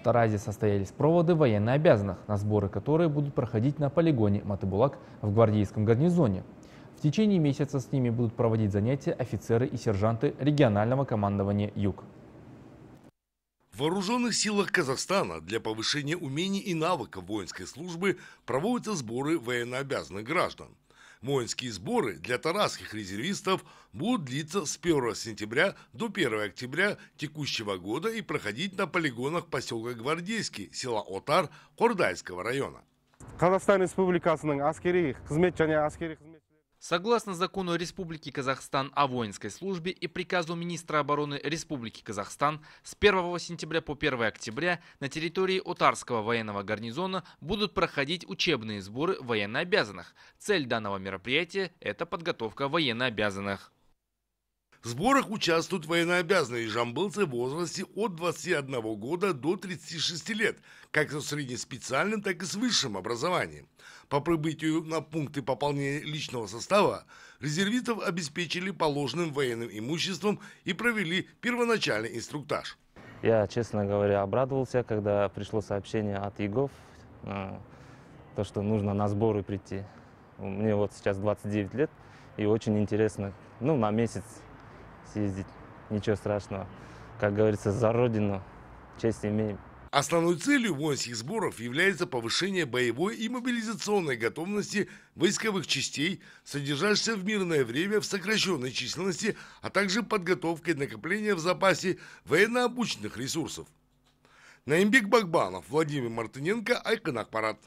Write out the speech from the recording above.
В Таразе состоялись проводы военнообязанных, на сборы которые будут проходить на полигоне Матыбулак в гвардейском гарнизоне. В течение месяца с ними будут проводить занятия офицеры и сержанты регионального командования «Юг». В вооруженных силах Казахстана для повышения умений и навыков воинской службы проводятся сборы военнообязанных граждан. Воинские сборы для тарасских резервистов будут длиться с 1 сентября до 1 октября текущего года и проходить на полигонах поселка Гвардейский, села Отар Кордайского района. Қазақстан Республика, әскери қызмет және әскери Согласно закону Республики Казахстан о воинской службе и приказу министра обороны Республики Казахстан, с 1 сентября по 1 октября на территории Отарского военного гарнизона будут проходить учебные сборы военнообязанных. Цель данного мероприятия – это подготовка военнообязанных. В сборах участвуют военнообязанные жамбылцы в возрасте от 21 года до 36 лет, как со среднеспециальным, так и с высшим образованием. По прибытию на пункты пополнения личного состава резервистов обеспечили положенным военным имуществом и провели первоначальный инструктаж. Я, честно говоря, обрадовался, когда пришло сообщение от ЕГОВ, э, то, что нужно на сборы прийти. Мне вот сейчас 29 лет, и очень интересно, ну, на месяц съездить. Ничего страшного. Как говорится, за родину честь имеем. Основной целью воинских сборов является повышение боевой и мобилизационной готовности войсковых частей, содержащихся в мирное время в сокращенной численности, а также подготовка накопления в запасе военно-обученных ресурсов. Наимбек Багбанов, Владимир Мартыненко, Айкон Акпарат.